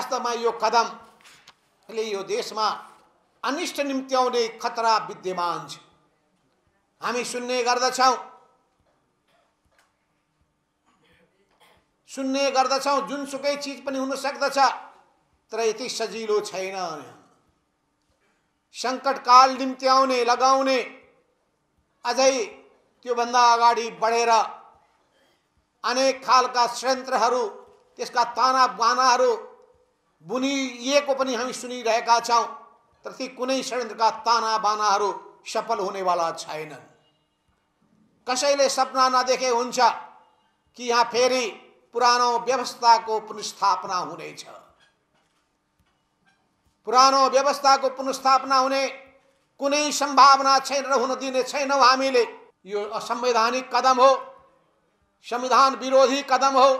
वास्तवमा यो कदमले यो देशमा अनिष्ट निम्त्याउने खतरा विद्यमान छ हामी सुन्ने गर्दछौँ सुन्ने गर्दछौँ जुनसुकै चिज पनि हुन सक्दछ तर यति सजिलो छैन सङ्कटकाल निम्त्याउने लगाउने अझै त्योभन्दा अगाडि बढेर अनेक खालका षड्यन्त्रहरू त्यसका ताना बानाहरू पनी हम सुनी हामी का छौँ तर कुने कुनै का ताना बानाहरू सफल होने वाला छैनन् कसैले सपना नदेखे हुन्छ कि यहाँ फेरी पुरानो को पुनस्थापना होने पुरानो व्यवस्था को पुनस्थापना होने कुने संभावना छैन दिने छैनौँ हामीले यो असंवैधानिक कदम हो संविधान विरोधी कदम हो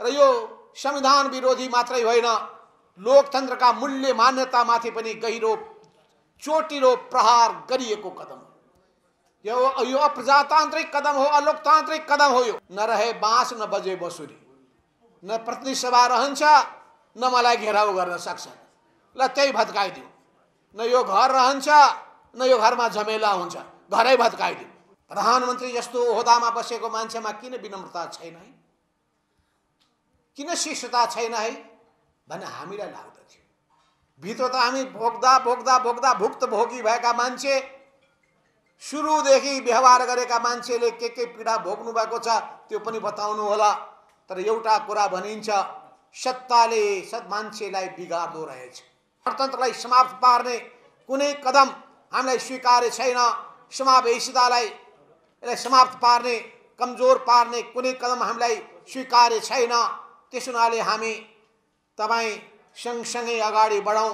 र संविधान विरोधी मत्र होइन लोकतंत्र का मूल्य मान्यता पनि गहिरो चोटिलो प्रहार कर कदम यो यो अप्रजातान्त्रिक कदम हो अलोकतांत्रिक कदम हो यो न रहे बाँस न बजे बसुरी न प्रतिनिधि सभा रहन्छ न मलाई घेराउ गर्न सक्छन् ल त्यही भत्काइदिउँ न यो घर रहन्छ न यो घरमा झमेला हुन्छ घरै भत्काइदिउँ प्रधानमन्त्री जस्तो ओहदामा बसेको मान्छेमा किन विनम्रता छैन है किन शिष्टता छैन है भन्ने हामीलाई लाग्दथ्यो भित्र त हामी भोग्दा भोग्दा भोग्दा भुक्तभोगी भएका मान्छे सुरुदेखि व्यवहार गरेका मान्छेले के के पीडा भोग्नु भएको छ त्यो पनि बताउनु होला तर एउटा कुरा भनिन्छ सत्ताले सत् मान्छेलाई बिगार्दो रहेछ गणतन्त्रलाई समाप्त पार्ने कुनै कदम हामीलाई स्वीकार्य छैन समावेशितालाई यसलाई समाप्त पार्ने कमजोर पार्ने कुनै कदम हामीलाई स्वीकार्य छैन त्यस हुनाले हामी तपाईँ सँगसँगै अगाडि बढौँ